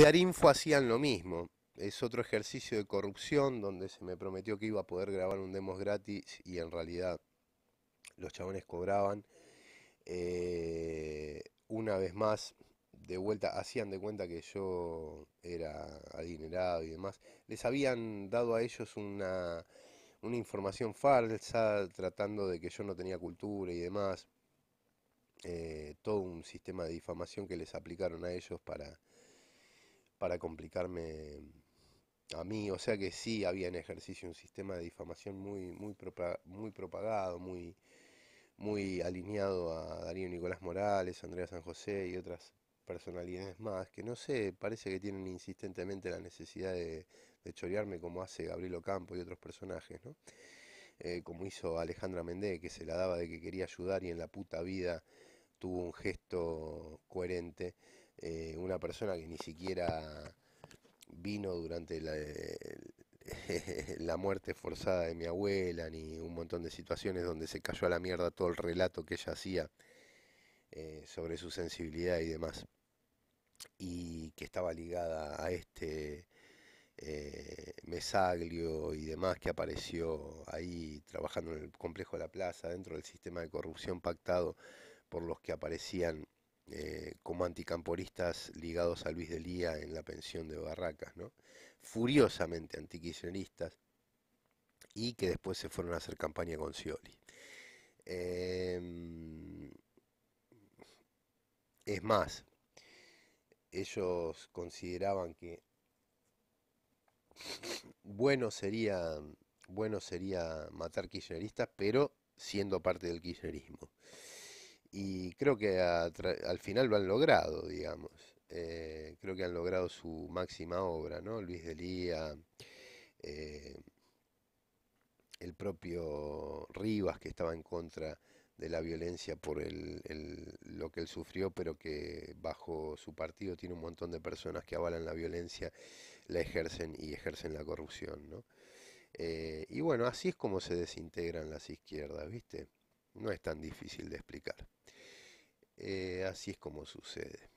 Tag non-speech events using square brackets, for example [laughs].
de Arinfo hacían lo mismo. Es otro ejercicio de corrupción donde se me prometió que iba a poder grabar un demos gratis y en realidad los chabones cobraban. Eh, una vez más, de vuelta, hacían de cuenta que yo era adinerado y demás. Les habían dado a ellos una, información falsa, tratando de que yo no tenía cultura y demás. Eh, todo un sistema de difamación que les aplicaron a ellos para, para complicarme a mí. O sea que sí había en ejercicio un sistema de difamación muy, muy, muy propagado, muy, muy alineado a Darío Nicolás Morales, Andrea San José y otras personalidades más, que no sé, parece que tienen insistentemente la necesidad de, chorearme como hace Gabriel Ocampo y otros personajes, ¿no? Eh, como hizo Alejandra Mendé, que se la daba de que quería ayudar y en la puta vida tuvo un gesto coherente eh, una persona que ni siquiera vino durante eh, [laughs] la, muerte forzada de mi abuela, ni un montón de situaciones donde se cayó a la mierda todo el relato que ella hacía eh, sobre su sensibilidad y demás, y que estaba ligada a este mesaglio y demás que apareció ahí trabajando en el complejo de la plaza, dentro del sistema de corrupción pactado por los que aparecían eh, como anticamporistas ligados a Luis de Lía en la pensión de Barracas, furiosamente antiquisionistas, y que después se fueron a hacer campaña con Cioli. Em, es más, ellos consideraban que bueno sería, bueno sería matar kirchneristas, pero siendo parte del kirchnerismo y creo que al final lo han logrado, digamos. Eh, creo que han logrado su máxima obra, ¿no? Luis Delía, eh, el propio Rivas, que estaba en contra de la violencia por lo que él sufrió, pero que bajo su partido tiene un montón de personas que avalan la violencia, la ejercen y ejercen la corrupción, ¿no? Eh, y bueno, así es como se desintegran las izquierdas, ¿viste? No es tan difícil de explicar así es como sucede.